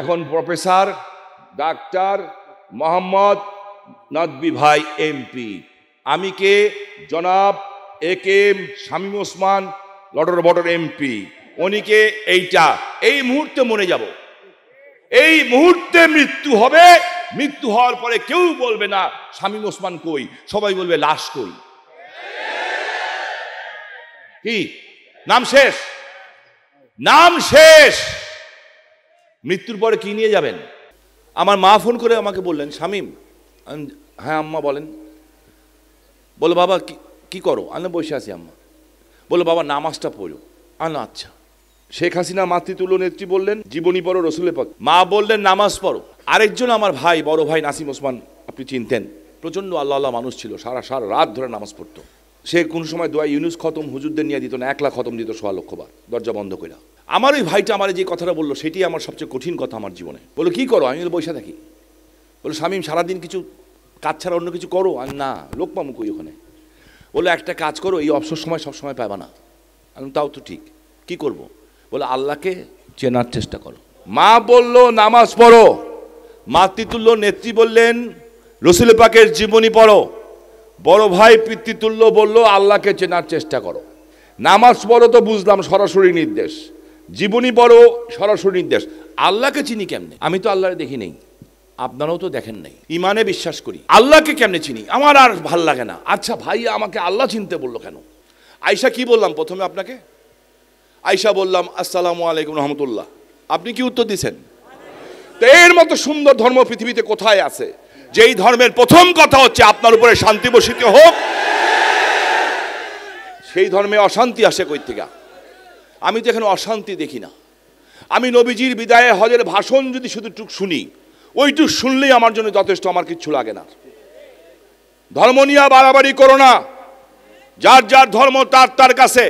এখন professor doctor Mohammad নদবি ভাই MP আমি কে জনাব A K M Shamim Osman লটর বটর এমপি উনিকে এইটা এই মুহূর্তে মনে যাব এই মুহূর্তে মৃত্যু হবে মৃত্যু হওয়ার পরে কেউ বলবে না শামীম ওসমান কই সবাই বলবে লাশ কই কি নাম শেষ নাম শেষ মৃত্যুর পরে কী নিয়ে যাবেন আমার মা ফোন করে আমাকে বললেন শামিম হ্যাঁ আম্মা বলেন বলো বাবা কি করো আমি বসে আছি আম্মা বলো বাবা নামাজটা পড়ো আনো আচ্ছা শেখ হাসিনা মাতৃতুল্য নেত্রী বললেন জীবনী পড়ো রসুলে পাক মা বললেন নামাজ পড়ো আরেকজন আমার ভাই বড় ভাই নাসিম ওসমান আপনি চিনতেন প্রচণ্ড আল্লাহ আল্লাহ মানুষ ছিল সারা সারা রাত ধরে নামাজ পড়তো সে কোনো সময় দোয়া ইউনুস খতম হুজুরদের নিয়ে দিত না এক লাখ খতম দিত সোয়া লক্ষ বার দরজা বন্ধ করে আমার ওই ভাইটা আমার যে কথাটা বললো সেটি আমার সবচেয়ে কঠিন কথা আমার জীবনে বলো কি করো আমি বলে বৈশা থাকি বলো স্বামী সারাদিন কিছু কাজ ছাড়া অন্য কিছু করো আর না লোক পামুক ওই ওখানে বলো একটা কাজ করো এই অবসর সময় সব সময় পাবা না আমি তাও তো ঠিক কি করব। বলো আল্লাহকে চেনার চেষ্টা করো মা বলল নামাজ পড়ো মাতৃতুল্য নেত্রী বললেন রসুল পাকের জীবনী পড়ো বড় ভাই পিতৃতুল্য বলল আল্লাহকে চেনার চেষ্টা করো নামাজ পড়ো তো বুঝলাম সরাসরি নির্দেশ জীবনী বড় সরাসরি নির্দেশ আল্লাহকে চিনি কেমনে আমি তো আল্লাহরে দেখি নেই আপনারাও তো দেখেন নাই ইমানে বিশ্বাস করি আল্লাহকে কেমনে চিনি আমার আর ভাল লাগে না আচ্ছা ভাই আমাকে আল্লাহ চিনতে বললো কেন আয়সা কি বললাম প্রথমে আপনাকে আয়সা বললাম আসসালামু আলাইকুম রহমতুল্লাহ আপনি কি উত্তর দিছেন তো এর মতো সুন্দর ধর্ম পৃথিবীতে কোথায় আছে যেই ধর্মের প্রথম কথা হচ্ছে আপনার উপরে শান্তি বসিত হোক সেই ধর্মে অশান্তি আসে কই থেকে আমি তো এখানে অশান্তি দেখি না আমি নবীজির বিদায়ে হজের ভাষণ যদি শুধু শুনি ওইটুক শুনলেই আমার জন্য যথেষ্ট আমার কিচ্ছু লাগে না ধর্ম নিয়ে বাড়াবাড়ি করো না যার যার ধর্ম তার তার কাছে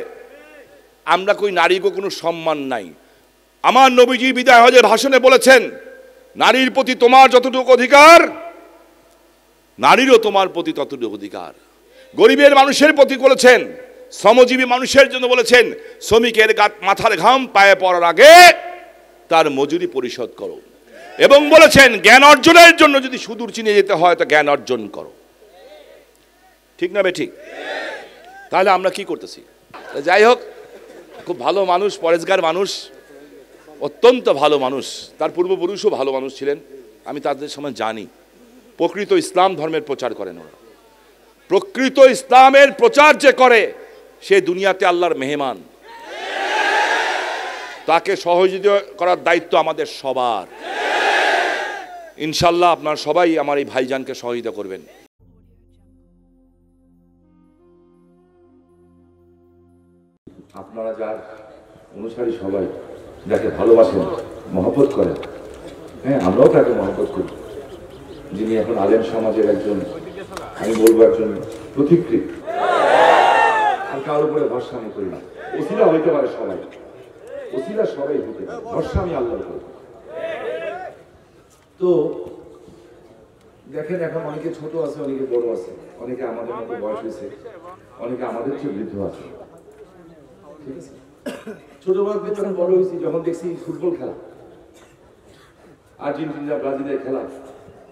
আমরা কই নারীকে কোনো সম্মান নাই আমার নবীজি বিদায় হজের ভাষণে বলেছেন নারীর প্রতি তোমার যতটুকু অধিকার নারীরও তোমার প্রতি ততটুকু অধিকার গরিবের মানুষের প্রতি বলেছেন শ্রমজীবী মানুষের জন্য বলেছেন শ্রমিকের মাথার ঘাম পায়ে পড়ার আগে তার মজুরি পরিশোধ করো এবং বলেছেন জ্ঞান অর্জনের জন্য যদি সুদূর চিনে যেতে হয় তো জ্ঞান অর্জন করো ঠিক না বেঠিক তাহলে আমরা কি করতেছি যাই হোক খুব ভালো মানুষ পরেজগার মানুষ অত্যন্ত ভালো মানুষ তার পূর্বপুরুষও ভালো মানুষ ছিলেন আমি তাদের সময় জানি প্রকৃত ইসলাম ধর্মের প্রচার করেন ওরা প্রকৃত ইসলামের প্রচার যে করে সে দুনিয়াতে আল্লাহর মেহমান তাকে সহযোগিতা করার দায়িত্ব আমাদের সবার ইনশাল্লাহ আপনার সবাই আমার এই ভাইজানকে সহযোগিতা করবেন আপনারা যার অনুসারী সবাই যাকে ভালোবাসেন মহব্বত করেন হ্যাঁ আমরাও তাকে মহব্বত করি যিনি এখন আলেম সমাজের একজন আমি বলবো একজন প্রতিকৃত কার উপরে ভরসা আমি করি না ওসিলা হইতে পারে সবাই ওসিলা সবাই হইতে পারে ভরসা আমি আল্লাহর করি তো দেখেন এখন অনেকে ছোট আছে অনেকে বড় আছে অনেকে আমাদের মতো বয়স হয়েছে অনেকে আমাদের চেয়ে বৃদ্ধ আছে ঠিক আছে যখন বড় হয়েছি যখন দেখছি ফুটবল খেলা আর্জেন্টিনা ব্রাজিলের খেলা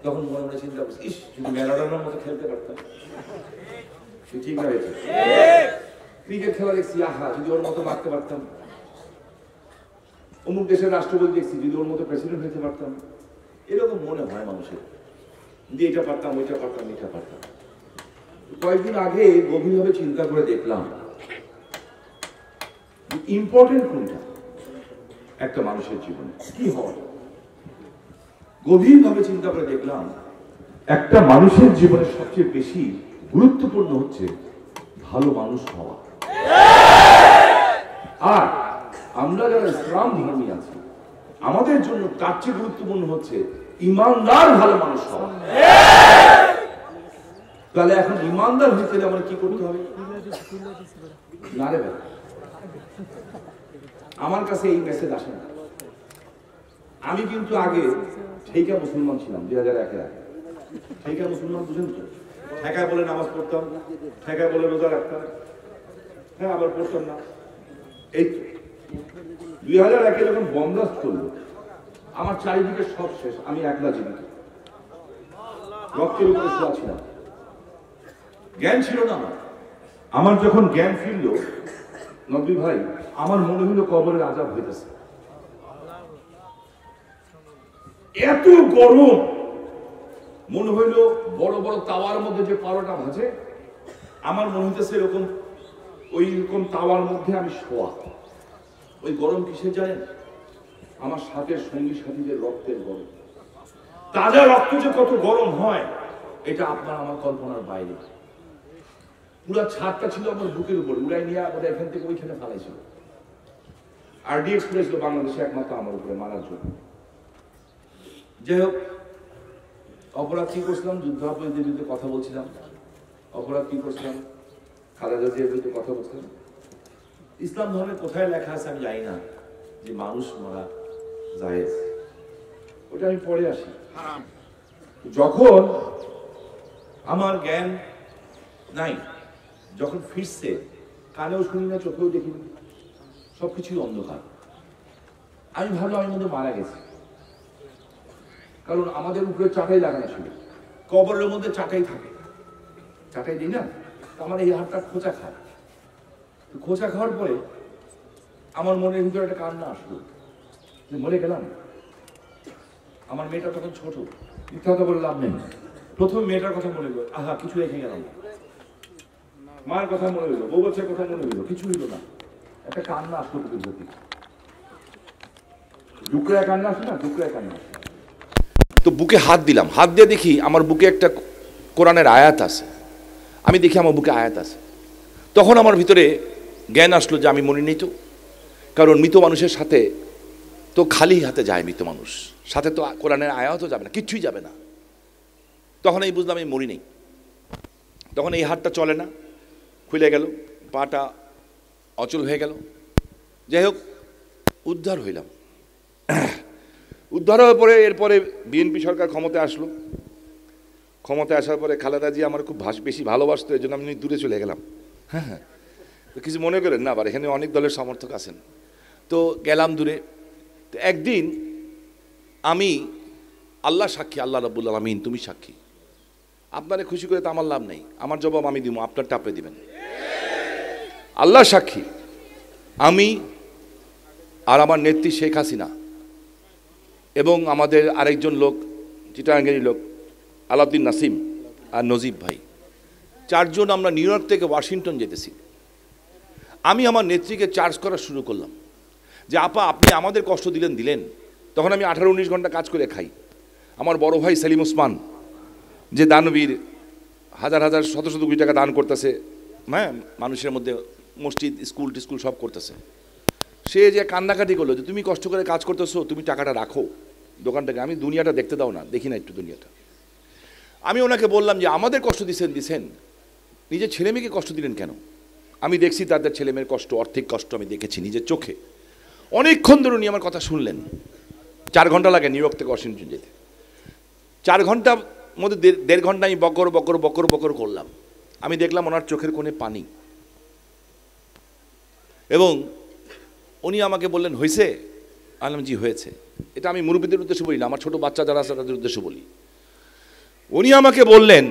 তখন মনে মনে চিন্তা করছি ইস যদি ম্যারাডোনার মতো খেলতে পারতাম ঠিক হয়েছে ক্রিকেট খেলা দেখছি আহা যদি ওর মতো মারতে পারতাম অমুক দেশের রাষ্ট্রপতি দেখছি যদি ওর মতো প্রেসিডেন্ট হইতে পারতাম এরকম মনে হয় মানুষের যে এটা পারতাম ওইটা পারতাম এটা পারতাম কয়েকদিন আগে গভীরভাবে চিন্তা করে দেখলাম ইম্পর্টেন্ট কোনটা একটা মানুষের জীবনে কি হয় গভীরভাবে চিন্তা করে দেখলাম একটা মানুষের জীবনে সবচেয়ে বেশি গুরুত্বপূর্ণ হচ্ছে ভালো মানুষ হওয়া আর আমরা যারা ইসলাম ধর্মী আছি আমাদের জন্য তার চেয়ে গুরুত্বপূর্ণ হচ্ছে ইমানদার ভালো মানুষ হওয়া তাহলে এখন ইমানদার হইতে গেলে আমরা কি করতে হবে না রে ভাই আমার কাছে এই মেসেজ আসে না আমি কিন্তু আগে ঠেকা মুসলমান ছিলাম দুই হাজার একে আগে ঠেকা মুসলমান বুঝেন তো ঠেকায় বলে নামাজ পড়তাম ঠেকায় বলে রোজা রাখতাম হ্যাঁ আবার পড়তাম না এই দুই হাজার একে যখন বমরাজ চলল আমার চারিদিকে সব শেষ আমি একলা জীবিত রক্তের উপরে শোয়া ছিলাম জ্ঞান ছিল না আমার আমার যখন জ্ঞান ফিরল নব্বী ভাই আমার মনে হইল কবরের আজাব হইতেছে এত গরম মনে হইল বড় বড় তাওয়ার মধ্যে যে পারোটা ভাজে আমার মনে হইতেছে এরকম ওই রকম তাওয়ার মধ্যে আমি শোয়া ওই গরম কিসে যায় আমার সাথে সঙ্গী সাথীদের রক্তের গরম তাজা রক্ত যে কত গরম হয় এটা আপনার আমার কল্পনার বাইরে পুরা ছাদটা ছিল আমার বুকের উপর উড়াই নিয়ে আমাদের এখান থেকে ওইখানে ফালাইছিল আর ডি এক্সপ্রেস তো বাংলাদেশে একমাত্র আমার উপরে মারার জন্য যাই হোক অপরাধ কি করছিলাম যুদ্ধাপরাধীদের বিরুদ্ধে কথা বলছিলাম অপরাধ কি করছিলাম খালেদা জিয়ার বিরুদ্ধে কথা বলছেন ইসলাম ধর্মে কোথায় লেখা আছে আমি জানি না যে মানুষ মারা জায়েজ ওটা আমি পরে আসি যখন আমার জ্ঞান নাই যখন ফিরছে কানেও শুনি না চোখেও দেখি না সব কিছুই অন্ধকার আমি ভাবলাম আমি মধ্যে মারা গেছি কারণ আমাদের উপরে চাটাই লাগানো ছিল কবরের মধ্যে চাটাই থাকে চাটাই দিই না আমার এই হাতটা খোঁচা খায় তো খোঁচা খাওয়ার পরে আমার মনের ভিতরে একটা কান্না আসলো যে মরে গেলাম আমার মেয়েটা তখন ছোট মিথ্যা কথা বলে লাভ নেই প্রথম মেয়েটার কথা মনে হলো আহা কিছু রেখে গেলাম মার কথা মনে হলো বউ বছরের কথা মনে হলো কিছু হইলো না একটা কান্না আসলো বুকের প্রতি ডুকরা কান্না আসে না ডুকরা কান্না আসে তো বুকে হাত দিলাম হাত দিয়ে দেখি আমার বুকে একটা কোরআনের আয়াত আছে আমি দেখি আমার বুকে আয়াত আছে তখন আমার ভিতরে জ্ঞান আসলো যে আমি মনে তো কারণ মৃত মানুষের সাথে তো খালি হাতে যায় মৃত মানুষ সাথে তো কোরআনের আয়াতও যাবে না কিচ্ছুই যাবে না তখন এই বুঝলাম আমি মরি নেই তখন এই হাতটা চলে না খুলে গেল পাটা অচল হয়ে গেল যাই হোক উদ্ধার হইলাম উদ্ধার হওয়ার পরে এরপরে বিএনপি সরকার ক্ষমতায় আসলো ক্ষমতায় আসার পরে খালেদা জিয়া আমার খুব ভাস বেশি ভালোবাসতো এই জন্য আমি দূরে চলে গেলাম হ্যাঁ, হ্যাঁ তো কিছু মনে করেন না আবার এখানে অনেক দলের সমর্থক আছেন তো গেলাম দূরে তো একদিন আমি আল্লাহ সাক্ষী আল্লাহ রব্বুল আলমিন তুমি সাক্ষী আপনারে খুশি করে তো আমার লাভ নেই আমার জবাব আমি দিব আপনার টাপে দিবেন আল্লাহ সাক্ষী আমি আর আমার নেত্রী শেখ হাসিনা এবং আমাদের আরেকজন লোক চিটাঙ্গেরি লোক আলাউদ্দিন নাসিম আর নজিব ভাই চারজন আমরা নিউ ইয়র্ক থেকে ওয়াশিংটন যেতেছি আমি আমার নেত্রীকে চার্জ করা শুরু করলাম যে আপা আপনি আমাদের কষ্ট দিলেন দিলেন তখন আমি আঠারো উনিশ ঘন্টা কাজ করে খাই আমার বড় ভাই সেলিম ওসমান যে দানবীর হাজার হাজার শত শত কোটি টাকা দান করতেছে হ্যাঁ মানুষের মধ্যে মসজিদ স্কুল টিস্কুল সব করতেছে সে যে কান্নাকাটি করলো যে তুমি কষ্ট করে কাজ করতেছো তুমি টাকাটা রাখো দোকানটাকে আমি দুনিয়াটা দেখতে দাও না দেখি না একটু দুনিয়াটা আমি ওনাকে বললাম যে আমাদের কষ্ট দিছেন দিছেন নিজের ছেলে মেয়েকে কষ্ট দিলেন কেন আমি দেখছি তাদের ছেলে মেয়ের কষ্ট অর্থিক কষ্ট আমি দেখেছি নিজের চোখে অনেকক্ষণ ধরে উনি আমার কথা শুনলেন চার ঘন্টা লাগে নিউ ইয়র্ক থেকে ওয়াশিংটন যেতে চার ঘন্টার মধ্যে দেড় ঘন্টা আমি বকর বকর বকর বকর করলাম আমি দেখলাম ওনার চোখের কোণে পানি এবং উনি আমাকে বললেন হয়েছে আলম জি হয়েছে এটা আমি মুরব্বীদের উদ্দেশ্যে বলি না আমার ছোটো বাচ্চা যারা আছে তাদের উদ্দেশ্যে বলি উনি আমাকে বললেন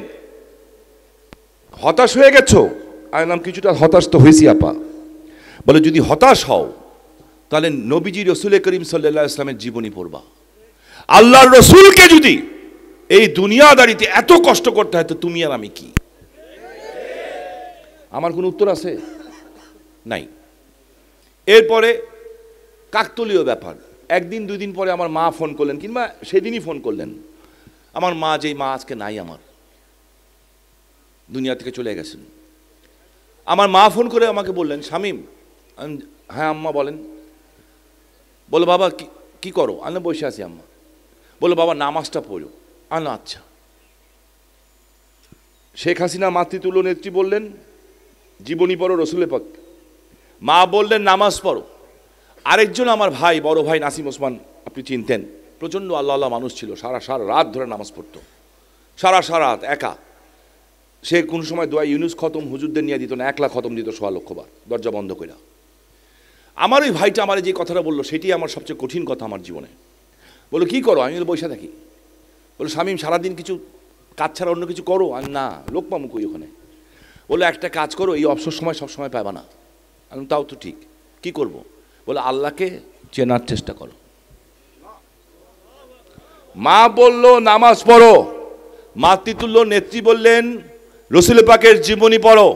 হতাশ হয়ে গেছো আমি নাম কিছুটা হতাশ তো হয়েছি আপা বলে যদি হতাশ হও তাহলে নবীজি রসুল করিম সাল্লা ইসলামের জীবনী পড়বা আল্লাহর রসুলকে যদি এই দুনিয়াদারিতে এত কষ্ট করতে হয় তো তুমি আর আমি কি আমার কোনো উত্তর আছে নাই এরপরে কাকতলীয় ব্যাপার একদিন দুই দিন পরে আমার মা ফোন করলেন কিংবা সেদিনই ফোন করলেন আমার মা যেই মা আজকে নাই আমার দুনিয়া থেকে চলে গেছেন আমার মা ফোন করে আমাকে বললেন শামিম হ্যাঁ আম্মা বলেন বলো বাবা কি কী করো আমি বসে আছি আম্মা বলো বাবা নামাজটা পড়ো আনা আচ্ছা শেখ হাসিনা মাতৃতুল্য নেত্রী বললেন জীবনী পড়ো রসুলে পাক মা বললেন নামাজ পড়ো আরেকজন আমার ভাই বড় ভাই নাসিম ওসমান আপনি চিনতেন প্রচণ্ড আল্লাহ আল্লাহ মানুষ ছিল সারা সারা রাত ধরে নামাজ পড়ত সারা সারা রাত একা সে কোন সময় দোয়া ইউনুস খতম হুজুরদের নিয়ে দিত না একলা খতম দিত সোয়া লক্ষবার দরজা বন্ধ করে আমার ওই ভাইটা আমার যে কথাটা বললো সেটি আমার সবচেয়ে কঠিন কথা আমার জীবনে বলো কি করো আমি বসে থাকি বলো স্বামী সারাদিন কিছু কাজ ছাড়া অন্য কিছু করো আর না লোক পামু কই ওখানে বলো একটা কাজ করো এই অবসর সময় সব সময় পাবা না আমি তাও তো ঠিক কি করব বলে আল্লাহকে চেনার চেষ্টা করো মা বলল নামাজ পড়ো মাতৃতুল্য নেত্রী বললেন রসুল পাকের জীবনী পড়ো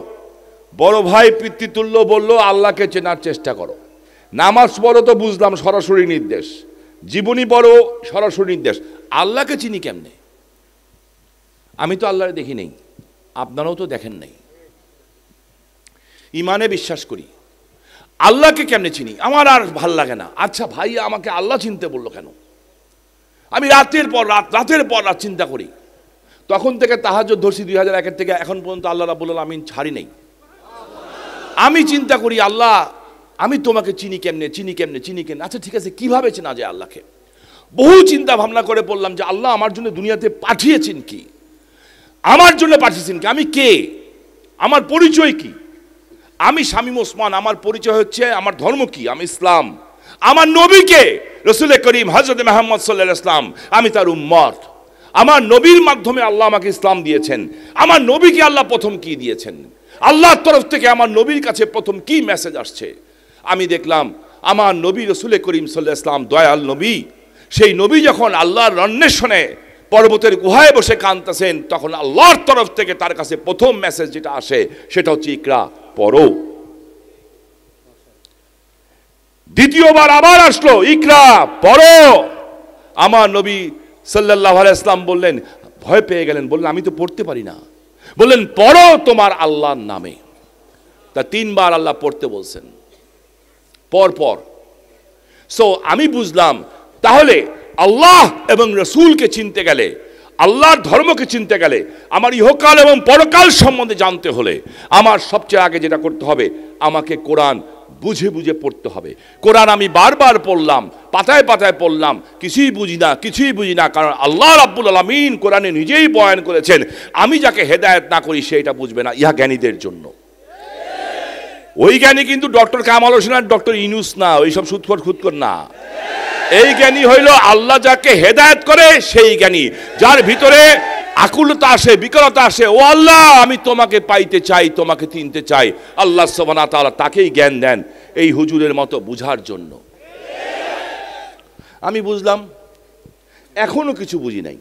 বড় ভাই পিতৃতুল্য বলল আল্লাহকে চেনার চেষ্টা করো নামাজ পড়ো তো বুঝলাম সরাসরি নির্দেশ জীবনী পড়ো সরাসরি নির্দেশ আল্লাহকে চিনি কেমনে আমি তো আল্লাহরে দেখি নেই আপনারাও তো দেখেন নাই ইমানে বিশ্বাস করি আল্লাহকে কেমনে চিনি আমার আর ভাল লাগে না আচ্ছা ভাই আমাকে আল্লাহ চিনতে বললো কেন আমি রাতের পর রাত রাতের পর রাত চিন্তা করি তখন থেকে তাহাজুদ ধরছি দুই হাজার একের থেকে এখন পর্যন্ত আল্লাহ বললাম আমি ছাড়ি নেই আমি চিন্তা করি আল্লাহ আমি তোমাকে চিনি কেমনে চিনি কেমনে চিনি কেমনে আচ্ছা ঠিক আছে কীভাবে চেনা যায় আল্লাহকে বহু চিন্তা ভাবনা করে বললাম যে আল্লাহ আমার জন্য দুনিয়াতে পাঠিয়েছেন কি আমার জন্য পাঠিয়েছেন কি আমি কে আমার পরিচয় কি আমি শামীম ওসমান আমার পরিচয় হচ্ছে আমার ধর্ম কি আমি ইসলাম আমার নবীকে রসুলের করিম হজরত মেহম্মদ সাল্লাহ ইসলাম আমি তার উম্মত আমার নবীর মাধ্যমে আল্লাহ আমাকে ইসলাম দিয়েছেন আমার নবীকে আল্লাহ প্রথম কি দিয়েছেন আল্লাহর তরফ থেকে আমার নবীর কাছে প্রথম কি মেসেজ আসছে আমি দেখলাম আমার নবী রসুলের করিম সাল্লাহ ইসলাম দয়াল নবী সেই নবী যখন আল্লাহর অন্বেষণে পর্বতের গুহায় বসে কাঁদতেছেন তখন আল্লাহর তরফ থেকে তার কাছে প্রথম মেসেজ যেটা আসে সেটা হচ্ছে ইকরা পরও দ্বিতীয়বার আবার আসলো ইকরা পড়ো আমার নবী সাল্লাহ ইসলাম বললেন ভয় পেয়ে গেলেন বললেন আমি তো পড়তে পারি না বললেন পড়ো তোমার আল্লাহর নামে তা তিনবার আল্লাহ পড়তে বলছেন পর পর সো আমি বুঝলাম তাহলে আল্লাহ এবং রসুলকে চিনতে গেলে আল্লাহর ধর্মকে চিনতে গেলে আমার ইহকাল এবং পরকাল সম্বন্ধে জানতে হলে আমার সবচেয়ে আগে যেটা করতে হবে আমাকে কোরআন বুঝে বুঝে পড়তে হবে কোরআন আমি বারবার পড়লাম পাতায় পাতায় পড়লাম কিছুই বুঝি না কিছুই বুঝি না কারণ আল্লাহ রাব্বুল আলমিন কোরআনে নিজেই বয়ান করেছেন আমি যাকে হেদায়ত না করি সেটা বুঝবে না ইহা জ্ঞানীদের জন্য ওই জ্ঞানী কিন্তু ডক্টর কামাল হোসেন আর ডক্টর ইনুস না ওই সব সুৎকর খুৎকর না এই জ্ঞানী হইল আল্লাহ যাকে হেদায়ত করে সেই জ্ঞানী যার ভিতরে আকুলতা আসে বিকলতা আসে ও আল্লাহ আমি তোমাকে পাইতে চাই তোমাকে চিনতে চাই আল্লাহ সোবানা তালা তাকেই জ্ঞান দেন এই হুজুরের মতো বুঝার জন্য আমি বুঝলাম এখনও কিছু বুঝি নাই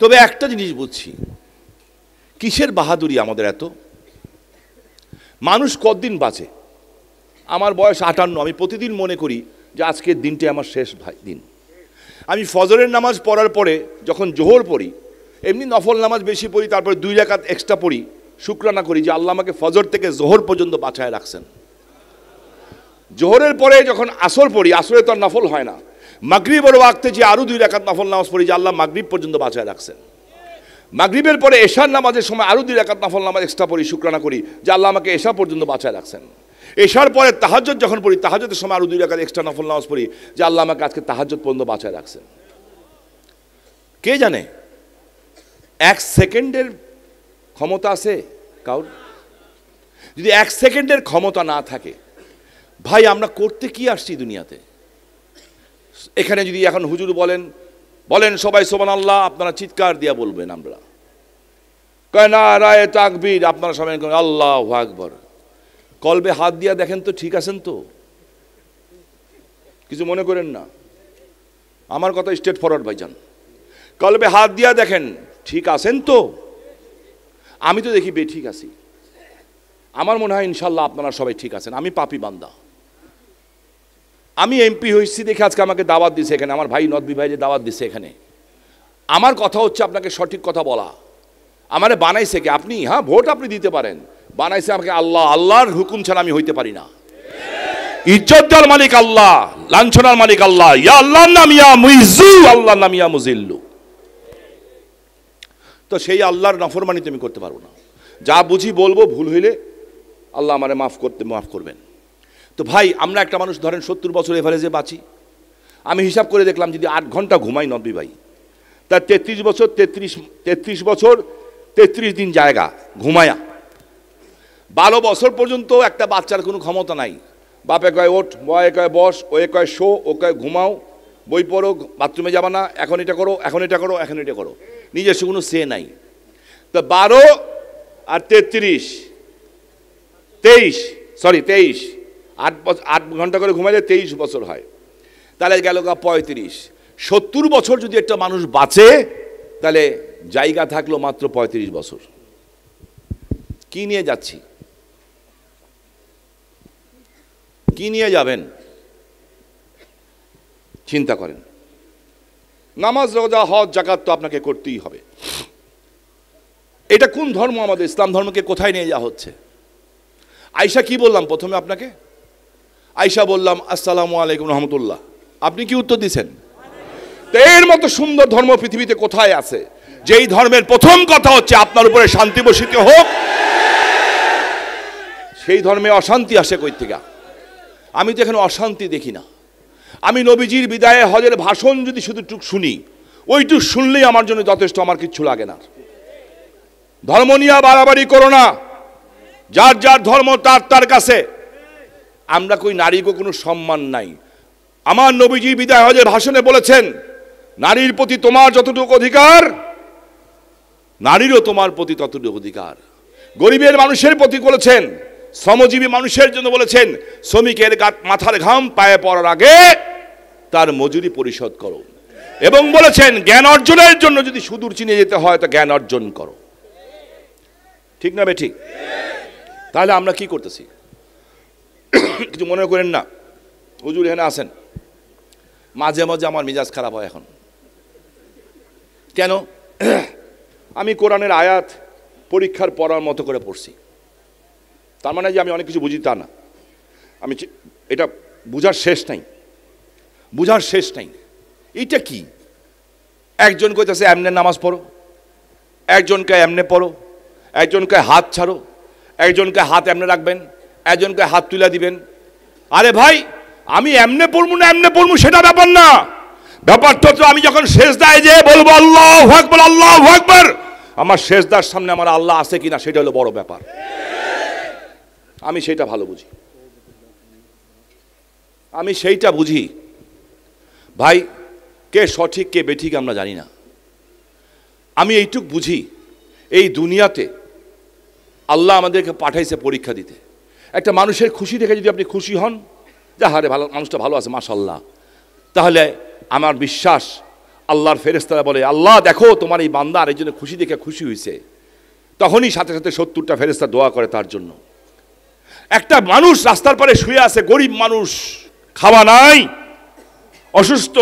তবে একটা জিনিস বুঝছি কিসের বাহাদুরি আমাদের এত মানুষ কতদিন বাঁচে আমার বয়স আটান্ন আমি প্রতিদিন মনে করি যে আজকের দিনটি আমার শেষ ভাই দিন আমি ফজরের নামাজ পড়ার পরে যখন জোহর পড়ি এমনি নফল নামাজ বেশি পড়ি তারপর দুই রাকাত এক্সট্রা পড়ি শুক্রানা করি যে আল্লাহ আমাকে ফজর থেকে জোহর পর্যন্ত বাঁচায় রাখছেন জোহরের পরে যখন আসর পড়ি আসরে তো আর নফল হয় না মাগরিবের আঁকতে যে আরও দুই রাকাত নফল নামাজ পড়ি যে আল্লাহ মাগরিব পর্যন্ত বাঁচায় রাখছেন মাগরিবের পরে এশার নামাজের সময় আরও দুই রাকাত নফল নামাজ এক্সট্রা পড়ি শুক্রানা করি যে আল্লাহ আমাকে এশা পর্যন্ত বাঁচায় রাখছেন এশার পরে তাহাজত যখন পড়ি তাহাজতের সময় আরও দুই রাকাত এক্সট্রা নফল নামাজ পড়ি যে আল্লাহ আমাকে আজকে তাহাজত পর্যন্ত বাঁচায় রাখছেন কে জানে এক সেকেন্ডের ক্ষমতা আছে কাউর যদি এক সেকেন্ডের ক্ষমতা না থাকে ভাই আমরা করতে কি আসছি দুনিয়াতে এখানে যদি এখন হুজুর বলেন বলেন সবাই সোমান আল্লাহ আপনারা চিৎকার দিয়া বলবেন আমরা কয়না রায় তাকবির আপনারা সবাই আল্লাহ আকবর কলবে হাত দিয়া দেখেন তো ঠিক আছেন তো কিছু মনে করেন না আমার কথা স্টেট ফরওয়ার্ড ভাইজান কলবে হাত দিয়া দেখেন ঠিক আছেন তো আমি তো দেখি বে ঠিক আছি আমার মনে হয় ইনশাল্লাহ আপনারা সবাই ঠিক আছেন আমি পাপি বান্দা আমি এমপি হয়েছি দেখে আজকে আমাকে দাওয়াত দিছে এখানে আমার ভাই নদবি ভাই যে দাওয়াত দিছে এখানে আমার কথা হচ্ছে আপনাকে সঠিক কথা বলা আমারে বানাইছে কি আপনি হ্যাঁ ভোট আপনি দিতে পারেন বানাইছে আমাকে আল্লাহ আল্লাহর হুকুম ছাড়া আমি হইতে পারি না ইজ্জতদার মালিক আল্লাহ লাঞ্ছনার মালিক আল্লাহ ইয়া আল্লাহ নাম ইয়া মুইজু আল্লাহ নাম ইয়া মুজিল্লু তো সেই আল্লাহর নফরমানি তুমি করতে পারবো না যা বুঝি বলবো ভুল হইলে আল্লাহ আমারে মাফ করতে মাফ করবেন তো ভাই আমরা একটা মানুষ ধরেন সত্তর বছর এভারেজে বাঁচি আমি হিসাব করে দেখলাম যদি আট ঘন্টা ঘুমাই নব্বী ভাই তার তেত্রিশ বছর তেত্রিশ তেত্রিশ বছর তেত্রিশ দিন জায়গা ঘুমায়া বারো বছর পর্যন্ত একটা বাচ্চার কোনো ক্ষমতা নাই বাপে কয় ওঠ বয়ে কয় বস ওয়ে কয় শো ও কয় ঘুমাও বই পড়ো বাথরুমে যাবা না এখন এটা করো এখন এটা করো এখন এটা করো নিজস্ব কোনো সে নাই তো বারো আর তেত্রিশ তেইশ সরি তেইশ আট বছর আট ঘন্টা করে ঘুমাইলে তেইশ বছর হয় তাহলে গেল গা পঁয়ত্রিশ সত্তর বছর যদি একটা মানুষ বাঁচে তাহলে জায়গা থাকলো মাত্র পঁয়ত্রিশ বছর কি নিয়ে যাচ্ছি কি নিয়ে যাবেন চিন্তা করেন নামাজ রোজা হজ জাকাত তো আপনাকে করতেই হবে এটা কোন ধর্ম আমাদের ইসলাম ধর্মকে কোথায় নিয়ে যাওয়া হচ্ছে আয়সা কি বললাম প্রথমে আপনাকে আয়সা বললাম আসসালামু আলাইকুম রহমতুল্লাহ আপনি কি উত্তর দিচ্ছেন এর মতো সুন্দর ধর্ম পৃথিবীতে কোথায় আছে যেই ধর্মের প্রথম কথা হচ্ছে আপনার উপরে শান্তি বসিত হোক সেই ধর্মে অশান্তি আসে কই থেকে আমি তো এখানে অশান্তি দেখি না আমি নবীজির বিদায়ে হজের ভাষণ যদি শুধুটুক শুনি ওইটুক শুনলেই আমার জন্য যথেষ্ট আমার কিচ্ছু লাগে না ধর্ম নিয়ে বাড়াবাড়ি করো না যার যার ধর্ম তার তার কাছে আমরা কই নারীকে কোনো সম্মান নাই আমার নবীজি বিদায় হজের ভাষণে বলেছেন নারীর প্রতি তোমার যতটুকু অধিকার নারীরও তোমার প্রতি ততটুকু অধিকার গরিবের মানুষের প্রতি বলেছেন শ্রমজীবী মানুষের জন্য বলেছেন শ্রমিকের মাথার ঘাম পায়ে পড়ার আগে তার মজুরি পরিশোধ করো এবং বলেছেন জ্ঞান অর্জনের জন্য যদি সুদূর চিনে যেতে হয় তো জ্ঞান অর্জন করো ঠিক না বেঠিক তাহলে আমরা কি করতেছি কিছু মনে করেন না হুজুর এখানে আসেন মাঝে মাঝে আমার মেজাজ খারাপ হয় এখন কেন আমি কোরআনের আয়াত পরীক্ষার পড়ার মতো করে পড়ছি তার মানে যে আমি অনেক কিছু বুঝি তা না আমি এটা বুঝার শেষ নাই বুঝার শেষ নাই এইটা কি একজন কইতেছে এমনে নামাজ পড়ো একজনকে এমনে পড়ো একজনকে হাত ছাড়ো একজনকে হাত এমনে রাখবেন একজনকে হাত তুলে দিবেন আরে ভাই আমি এমনে পড়বো না এমনে পড়বো সেটা ব্যাপার না ব্যাপারটা তো আমি যখন শেষ দায় যে বলবো আল্লাহ আল্লাহ আকবর আমার শেষদার সামনে আমার আল্লাহ আছে কিনা সেটা হলো বড় ব্যাপার আমি সেইটা ভালো বুঝি আমি সেইটা বুঝি ভাই কে সঠিক কে বেঠিক আমরা জানি না আমি এইটুক বুঝি এই দুনিয়াতে আল্লাহ আমাদেরকে পাঠাইছে পরীক্ষা দিতে একটা মানুষের খুশি দেখে যদি আপনি খুশি হন যা হারে ভালো মানুষটা ভালো আছে মাসাল্লাহ তাহলে আমার বিশ্বাস আল্লাহর ফেরেস্তারা বলে আল্লাহ দেখো তোমার এই বান্দা আর এই জন্য খুশি দেখে খুশি হয়েছে তখনই সাথে সাথে সত্তরটা ফেরেস্তা দোয়া করে তার জন্য একটা মানুষ রাস্তার পারে শুয়ে আছে গরিব মানুষ খাওয়া নাই অসুস্থ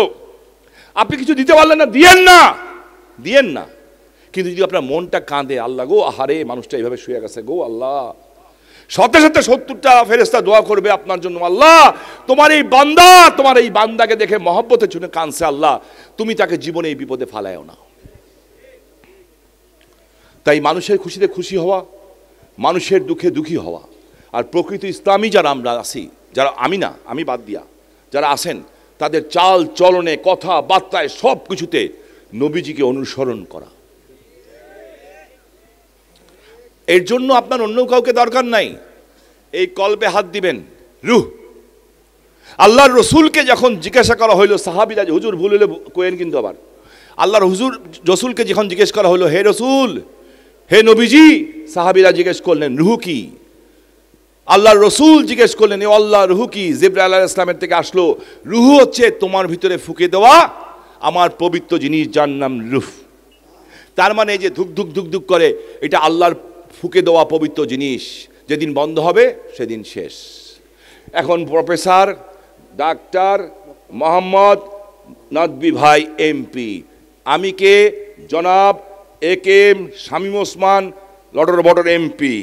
আপনি কিছু দিতে পারলেন না দিয়েন না দিয়েন না কিন্তু যদি আপনার মনটা কাঁদে আল্লাহ গো আহারে মানুষটা এইভাবে শুয়ে গেছে গো আল্লাহ সাথে সাথে সত্তরটা ফেরেস্তা দোয়া করবে আপনার জন্য আল্লাহ তোমার এই বান্দা তোমার এই বান্দাকে দেখে মহব্বতের জন্য কাঁদছে আল্লাহ তুমি তাকে জীবনে এই বিপদে ফালায়ও না তাই মানুষের খুশিতে খুশি হওয়া মানুষের দুঃখে দুঃখী হওয়া আর প্রকৃত ইসলামী যারা আমরা আছি যারা আমি না আমি বাদ দিয়া যারা আছেন তাদের চাল চলনে কথা বার্তায় সব কিছুতে নবীজিকে অনুসরণ করা এর জন্য আপনার অন্য কাউকে দরকার নাই এই কল্পে হাত দিবেন রুহ আল্লাহর রসুলকে যখন জিজ্ঞাসা করা হইলো সাহাবিরাজ হুজুর ভুল হলে কোয়েন কিন্তু আবার আল্লাহর হুজুর রসুলকে যখন জিজ্ঞেস করা হলো হে রসুল হে নবীজি সাহাবিরা জিজ্ঞেস করলেন রুহু কি আল্লাহর রসুল জিজ্ঞেস করলেন এ আল্লাহ রুহু কি জিবরা আল্লাহ ইসলামের থেকে আসলো রুহু হচ্ছে তোমার ভিতরে ফুকে দেওয়া আমার পবিত্র জিনিস যার নাম রুফ তার মানে যে ধুক ধুক ধুক ধুক করে এটা আল্লাহর ফুকে দেওয়া পবিত্র জিনিস যেদিন বন্ধ হবে সেদিন শেষ এখন প্রফেসর ডাক্তার মোহাম্মদ নদবি ভাই এমপি আমি কে জনাব A K M Shamim Osman লটর বটর এমপি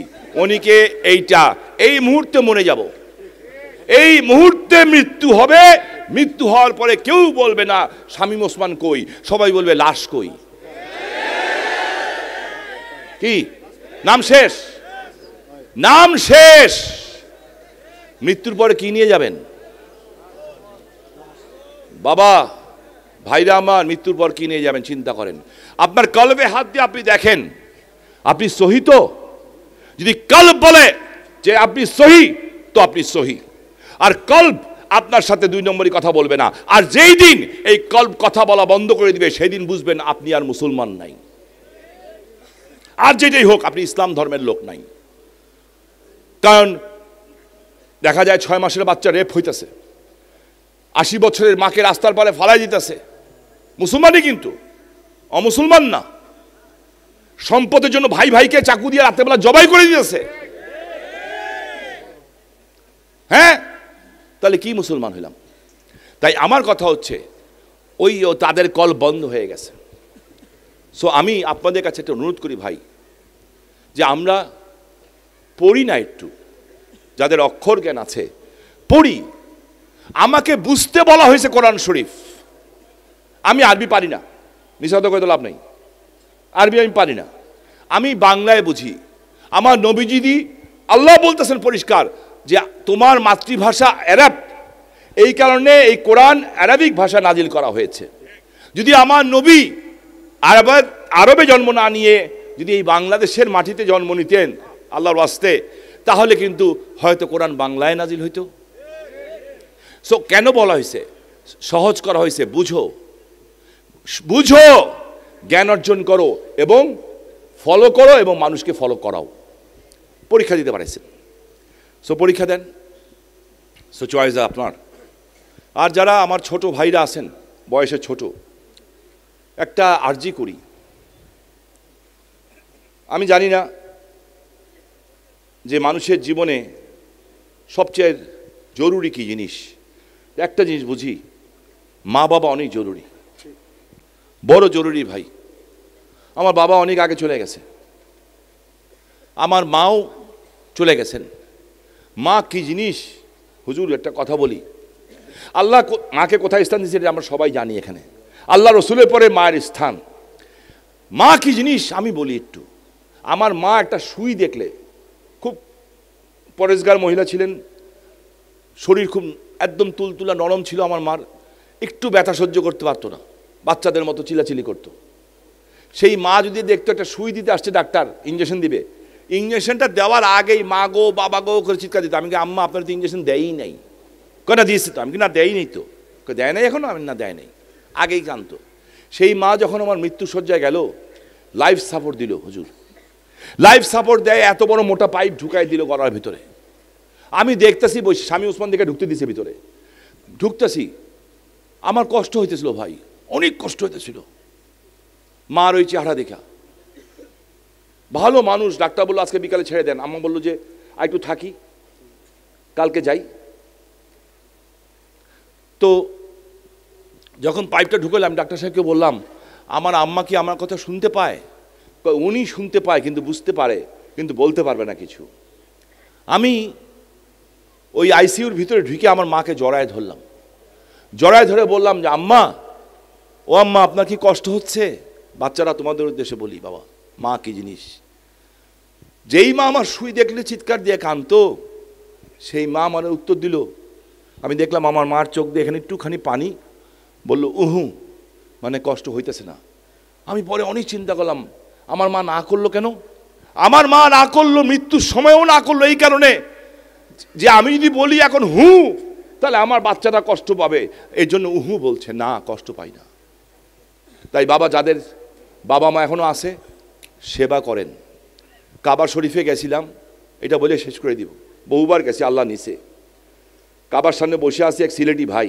উনিকে এইটা এই মুহূর্তে মনে যাব এই মুহূর্তে মৃত্যু হবে মৃত্যু হওয়ার পরে কেউ বলবে না স্বামী ওসমান কই সবাই বলবে লাশ কই কি নাম শেষ নাম শেষ মৃত্যুর পরে কি নিয়ে যাবেন বাবা ভাইরা আমার মৃত্যুর পর কি নিয়ে যাবেন চিন্তা করেন আপনার কলবে হাত দিয়ে আপনি দেখেন আপনি সহি তো যদি কল্প বলে যে আপনি সহি তো আপনি সহি আর কল্প আপনার সাথে দুই নম্বরই কথা বলবে না আর যেই দিন এই কল্প কথা বলা বন্ধ করে দিবে সেই দিন বুঝবেন আপনি আর মুসলমান নাই আর যেটাই হোক আপনি ইসলাম ধর্মের লোক নাই কারণ দেখা যায় ছয় মাসের বাচ্চা রেপ হইতেছে আশি বছরের মাকে রাস্তার পারে ফালাই দিতেছে মুসলমানই কিন্তু অমুসলমান না সম্পদের জন্য ভাই ভাইকে চাকু দিয়ে রাত্রেবেলা জবাই করে দিয়েছে হ্যাঁ তাহলে কি মুসলমান হইলাম তাই আমার কথা হচ্ছে ওই তাদের কল বন্ধ হয়ে গেছে সো আমি আপনাদের কাছে একটা অনুরোধ করি ভাই যে আমরা পড়ি না একটু যাদের অক্ষর জ্ঞান আছে পড়ি আমাকে বুঝতে বলা হয়েছে কোরআন শরীফ আমি আরবি পারি না মিশাদ করে তো লাভ নেই আরবি আমি পারি না আমি বাংলায় বুঝি আমার নবীজিদি আল্লাহ বলতেছেন পরিষ্কার যে তোমার মাতৃভাষা অ্যারাব এই কারণে এই কোরআন অ্যারাবিক ভাষা নাজিল করা হয়েছে যদি আমার নবী আরব আরবে জন্ম না নিয়ে যদি এই বাংলাদেশের মাটিতে জন্ম নিতেন আল্লাহর আসতে তাহলে কিন্তু হয়তো কোরআন বাংলায় নাজিল হইত সো কেন বলা হয়েছে সহজ করা হয়েছে বুঝো বুঝো জ্ঞান অর্জন করো এবং ফলো করো এবং মানুষকে ফলো করাও পরীক্ষা দিতে পারেছেন সো পরীক্ষা দেন সো চয়েস আপনার আর যারা আমার ছোট ভাইরা আছেন বয়সে ছোট একটা আর্জি করি আমি জানি না যে মানুষের জীবনে সবচেয়ে জরুরি কি জিনিস একটা জিনিস বুঝি মা বাবা অনেক জরুরি বড় জরুরি ভাই আমার বাবা অনেক আগে চলে গেছে আমার মাও চলে গেছেন মা কি জিনিস হুজুর একটা কথা বলি আল্লাহ মাকে কোথায় স্থান দিয়েছে এটা আমরা সবাই জানি এখানে আল্লাহ রসুলের পরে মায়ের স্থান মা কি জিনিস আমি বলি একটু আমার মা একটা সুই দেখলে খুব পরেশগার মহিলা ছিলেন শরীর খুব একদম তুলতুলা নরম ছিল আমার মার একটু ব্যথা সহ্য করতে পারতো না বাচ্চাদের মতো চিলাচিলি করতো সেই মা যদি দেখতো একটা সুই দিতে আসছে ডাক্তার ইঞ্জেকশন দিবে ইঞ্জেকশনটা দেওয়ার আগেই মা গো বাবা গো করে চিৎকার দিত আমি কি আম্মা আপনার তো ইঞ্জেকশন দেয়ই নাই কটা দিয়েছে তো আমি কি না দেয়ই তো দেয় নাই এখনও আমি না দেয় নাই আগেই কানত সেই মা যখন আমার মৃত্যুসজ্জায় গেল লাইফ সাপোর্ট দিল হুজুর লাইফ সাপোর্ট দেয় এত বড় মোটা পাইপ ঢুকাই দিল গলার ভিতরে আমি দেখতেছি বসে স্বামী উসমান দিকে ঢুকতে দিছে ভিতরে ঢুকতেছি আমার কষ্ট হইতেছিল ভাই অনেক কষ্ট হইতেছিল মার ওই চেহারা দেখা ভালো মানুষ ডাক্তার বললো আজকে বিকালে ছেড়ে দেন আম্মা বললো যে আর একটু থাকি কালকে যাই তো যখন পাইপটা ঢুকলাম ডাক্তার সাহেবকে বললাম আমার আম্মা কি আমার কথা শুনতে পায় উনি শুনতে পায় কিন্তু বুঝতে পারে কিন্তু বলতে পারবে না কিছু আমি ওই আইসিউর ভিতরে ঢুকে আমার মাকে জড়ায় ধরলাম জড়ায় ধরে বললাম যে আম্মা ও আম্মা আপনার কি কষ্ট হচ্ছে বাচ্চারা তোমাদের উদ্দেশ্যে বলি বাবা মা কি জিনিস যেই মা আমার শুই দেখলে চিৎকার দিয়ে কান্ত সেই মা আমার উত্তর দিল আমি দেখলাম আমার মার চোখ দিয়ে এখানে একটুখানি পানি বলল উহু মানে কষ্ট হইতেছে না আমি পরে অনেক চিন্তা করলাম আমার মা না করলো কেন আমার মা না করলো মৃত্যুর সময়ও না করলো এই কারণে যে আমি যদি বলি এখন হু তাহলে আমার বাচ্চাটা কষ্ট পাবে এই জন্য উহু বলছে না কষ্ট পাই না তাই বাবা যাদের বাবা মা এখনও আছে সেবা করেন কাবা শরীফে গেছিলাম এটা বলে শেষ করে দিব বহুবার গেছি আল্লাহ নিচে কাবার সামনে বসে আছে এক সিলেটি ভাই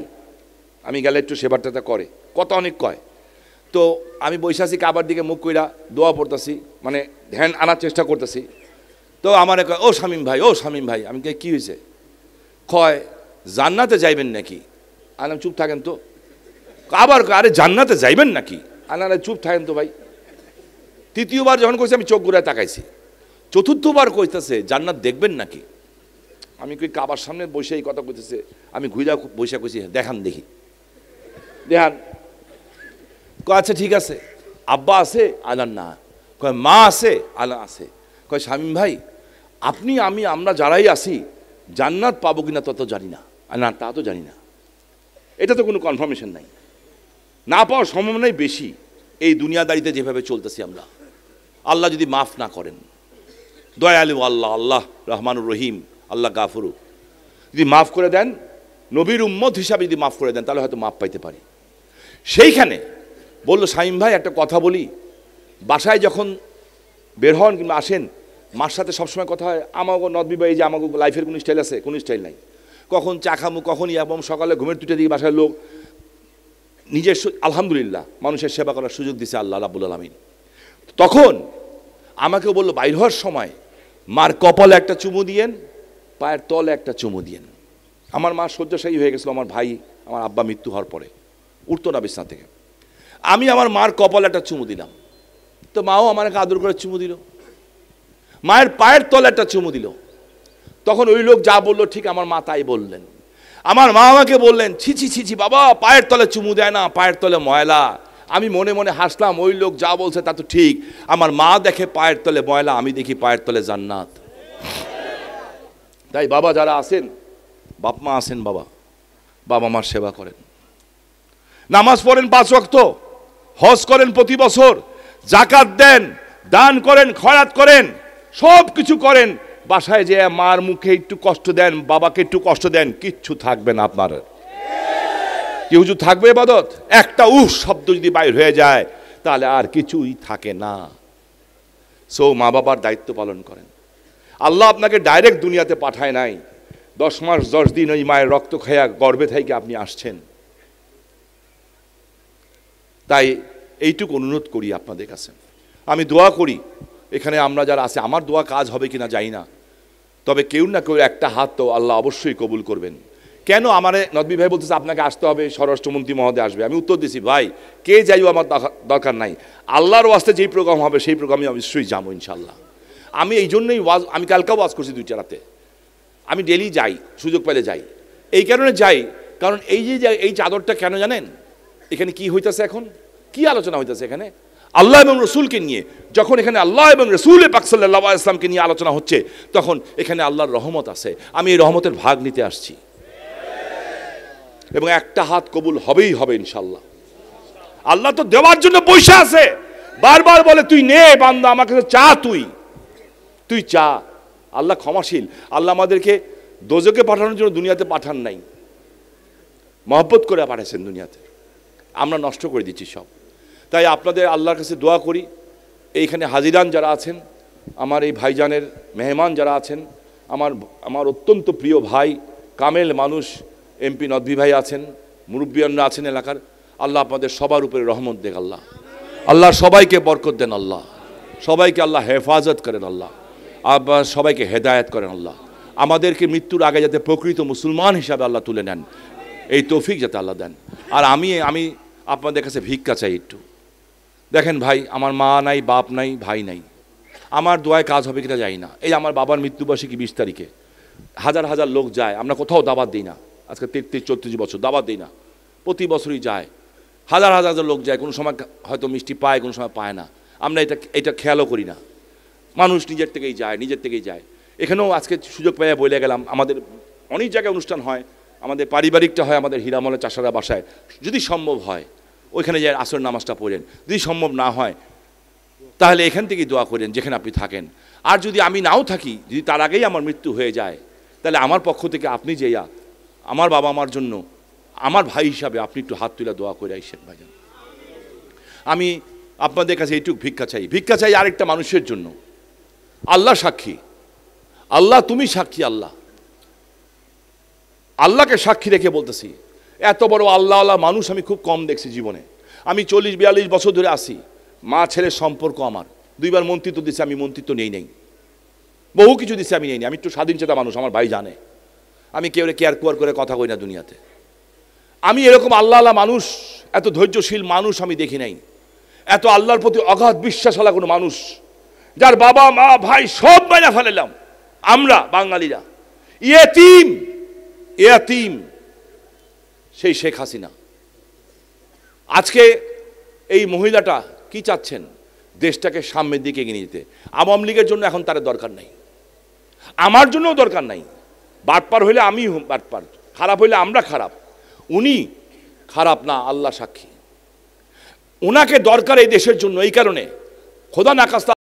আমি গেলে একটু সেবাটা করে কত অনেক কয় তো আমি বসে আছি কাবার দিকে মুখ কইরা দোয়া পড়তেছি মানে ধ্যান আনার চেষ্টা করতেছি তো আমার কয় ও শামীম ভাই ও শামীম ভাই আমি কে কী হয়েছে কয় জান্নাতে যাইবেন নাকি আলাম চুপ থাকেন তো আবার আরে জান্নাতে যাইবেন নাকি আনারে চুপ থাকেন তো ভাই তৃতীয়বার যখন কইছে আমি চোখ ঘুরায় তাকাইছি চতুর্থবার কইতেছে জান্নাত দেখবেন নাকি আমি কই কাবার সামনে বসে এই কথা কইতেছে আমি ঘুরা বসে কইছি দেখান দেখি দেখান আচ্ছা ঠিক আছে আব্বা আছে আনার না কয় মা আছে আনা আছে কয় স্বামী ভাই আপনি আমি আমরা যারাই আসি জান্নাত পাবো কিনা তত জানি না না তা তো জানি না এটা তো কোনো কনফার্মেশন নাই না পাওয়ার সম্ভাবনাই বেশি এই দুনিয়াদারিতে যেভাবে চলতেছি আমরা আল্লাহ যদি মাফ না করেন দয়ালু আল্লাহ আল্লাহ রহমানুর রহিম আল্লাহ গাফরু যদি মাফ করে দেন নবীর উম্মত হিসাবে যদি মাফ করে দেন তাহলে হয়তো মাফ পাইতে পারি সেইখানে বলল সাইম ভাই একটা কথা বলি বাসায় যখন বের হন কিংবা আসেন মার সাথে সবসময় কথা হয় আমাকে নদবি ভাই যে আমাকে লাইফের কোনো স্টাইল আছে কোনো স্টাইল নাই কখন চা খামু কখন ইয়াবম সকালে ঘুমের তুটে দিকে বাসায় লোক নিজের আলহামদুলিল্লাহ মানুষের সেবা করার সুযোগ দিছে আল্লাহ রাবুল আলমিন তখন আমাকে বলল বাইর হওয়ার সময় মার কপালে একটা চুমু দিয়েন পায়ের তলে একটা চুমু দিয়েন আমার মা শয্যাশায়ী হয়ে গেছিলো আমার ভাই আমার আব্বা মৃত্যু হওয়ার পরে উঠতো না বিছনা থেকে আমি আমার মার কপালে একটা চুমু দিলাম তো মাও আমার আদর করে চুমু দিল মায়ের পায়ের তলে একটা চুমু দিল তখন ওই লোক যা বললো ঠিক আমার মা তাই বললেন আমার মা আমাকে বললেন ছিছি ছিছি বাবা পায়ের তলে চুমু দেয় না পায়ের তলে ময়লা আমি মনে মনে হাসলাম ওই লোক যা বলছে তা তো ঠিক আমার মা দেখে পায়ের তলে ময়লা আমি দেখি পায়ের তলে জান্নাত তাই বাবা যারা আসেন বাপ মা আসেন বাবা বাবা মার সেবা করেন নামাজ পড়েন পাঁচ রক্ত হজ করেন প্রতি বছর জাকাত দেন দান করেন খয়াত করেন সব কিছু করেন বাসায় যে মার মুখে একটু কষ্ট দেন বাবাকে একটু কষ্ট দেন কিচ্ছু থাকবে না আপনার কি হুজুর থাকবে বাদত একটা উহ শব্দ যদি বাইর হয়ে যায় তাহলে আর কিছুই থাকে না সো মা বাবার দায়িত্ব পালন করেন আল্লাহ আপনাকে ডাইরেক্ট দুনিয়াতে পাঠায় নাই দশ মাস দশ দিন ওই মায়ের রক্ত খায়া গর্বে থাইকে আপনি আসছেন তাই এইটুকু অনুরোধ করি আপনাদের কাছে আমি দোয়া করি এখানে আমরা যারা আছে আমার দোয়া কাজ হবে কিনা যাই না তবে কেউ না কেউ একটা হাত তো আল্লাহ অবশ্যই কবুল করবেন কেন আমার নদী ভাই বলতেছে আপনাকে আসতে হবে স্বরাষ্ট্রমন্ত্রী মহোদয় আসবে আমি উত্তর দিছি ভাই কে যাই আমার দরকার নাই আল্লাহর ওয়াস্তে যেই প্রোগ্রাম হবে সেই প্রোগ্রামে আমি নিশ্চয়ই যাবো ইনশাল্লাহ আমি এই জন্যই ওয়াজ আমি কালকেও ওয়াজ করছি দুইটা রাতে আমি ডেলি যাই সুযোগ পেলে যাই এই কারণে যাই কারণ এই যে এই চাদরটা কেন জানেন এখানে কি হইতেছে এখন কি আলোচনা হইতেছে এখানে আল্লাহ এবং রসুলকে নিয়ে যখন এখানে আল্লাহ এবং রসুলে এ পাকসাল্লা ইসলামকে নিয়ে আলোচনা হচ্ছে তখন এখানে আল্লাহর রহমত আছে আমি এই রহমতের ভাগ নিতে আসছি এবং একটা হাত কবুল হবেই হবে ইনশাল্লাহ আল্লাহ তো দেওয়ার জন্য পয়সা আছে বারবার বলে তুই নে বান্দা আমাকে চা তুই তুই চা আল্লাহ ক্ষমাশীল আল্লাহ আমাদেরকে দোজকে পাঠানোর জন্য দুনিয়াতে পাঠান নাই মহব্বত করে পাঠাইছেন দুনিয়াতে আমরা নষ্ট করে দিচ্ছি সব তাই আপনাদের আল্লাহর কাছে দোয়া করি এইখানে হাজিরান যারা আছেন আমার এই ভাইজানের মেহমান যারা আছেন আমার আমার অত্যন্ত প্রিয় ভাই কামেল মানুষ এমপি নদভি ভাই আছেন মুরব্বিয়ানরা আছেন এলাকার আল্লাহ আপনাদের সবার উপরে রহমত দেখ আল্লাহ আল্লাহ সবাইকে বরকত দেন আল্লাহ সবাইকে আল্লাহ হেফাজত করেন আল্লাহ আবার সবাইকে হেদায়ত করেন আল্লাহ আমাদেরকে মৃত্যুর আগে যাতে প্রকৃত মুসলমান হিসাবে আল্লাহ তুলে নেন এই তৌফিক যাতে আল্লাহ দেন আর আমি আমি আপনাদের কাছে ভিক্ষা চাই একটু দেখেন ভাই আমার মা নাই বাপ নাই ভাই নাই আমার দোয়ায় কাজ হবে কিনা যাই না এই আমার বাবার মৃত্যুবার্ষিকী বিশ তারিখে হাজার হাজার লোক যায় আমরা কোথাও দাবাত দিই না আজকে তেত্রিশ চৌত্রিশ বছর দাবাত দিই না প্রতি বছরই যায় হাজার হাজার লোক যায় কোনো সময় হয়তো মিষ্টি পায় কোনো সময় পায় না আমরা এটা এটা খেয়ালও করি না মানুষ নিজের থেকেই যায় নিজের থেকেই যায় এখানেও আজকে সুযোগ পেয়ে বলে গেলাম আমাদের অনেক জায়গায় অনুষ্ঠান হয় আমাদের পারিবারিকটা হয় আমাদের হীরামলা চাষারা বাসায় যদি সম্ভব হয় ওইখানে যায় আসর নামাজটা পড়েন যদি সম্ভব না হয় তাহলে এখান থেকেই দোয়া করেন যেখানে আপনি থাকেন আর যদি আমি নাও থাকি যদি তার আগেই আমার মৃত্যু হয়ে যায় তাহলে আমার পক্ষ থেকে আপনি যেয়া আমার বাবা আমার জন্য আমার ভাই হিসাবে আপনি একটু হাত তুলে দোয়া করে আইসেন ভাইজান আমি আপনাদের কাছে এইটুকু ভিক্ষা চাই ভিক্ষা চাই আরেকটা মানুষের জন্য আল্লাহ সাক্ষী আল্লাহ তুমি সাক্ষী আল্লাহ আল্লাহকে সাক্ষী রেখে বলতেছি এত বড় আল্লাহ আল্লাহ মানুষ আমি খুব কম দেখছি জীবনে আমি চল্লিশ বিয়াল্লিশ বছর ধরে আসি মা ছেলের সম্পর্ক আমার দুইবার মন্ত্রিত্ব দিছে আমি মন্ত্রিত্ব নেই নেই বহু কিছু দিছে আমি নেই আমি একটু স্বাধীন চেতা মানুষ আমার ভাই জানে আমি কেউ কেয়ার কুয়ার করে কথা কই না দুনিয়াতে আমি এরকম আল্লাহ আল্লাহ মানুষ এত ধৈর্যশীল মানুষ আমি দেখি নাই এত আল্লাহর প্রতি অগাধ বিশ্বাস হলা কোনো মানুষ যার বাবা মা ভাই সব মাইনা ফেলেলাম আমরা বাঙালিরা ইয়ে ইয়েতিম সেই শেখ হাসিনা আজকে এই মহিলাটা কি চাচ্ছেন দেশটাকে সামনের দিকে এগিয়ে যেতে আওয়ামী লীগের জন্য এখন তার দরকার নাই আমার জন্যও দরকার নাই বাটপার হইলে আমি বাটপার খারাপ হইলে আমরা খারাপ উনি খারাপ না আল্লাহ সাক্ষী ওনাকে দরকার এই দেশের জন্য এই কারণে খোদা নাকাস্তা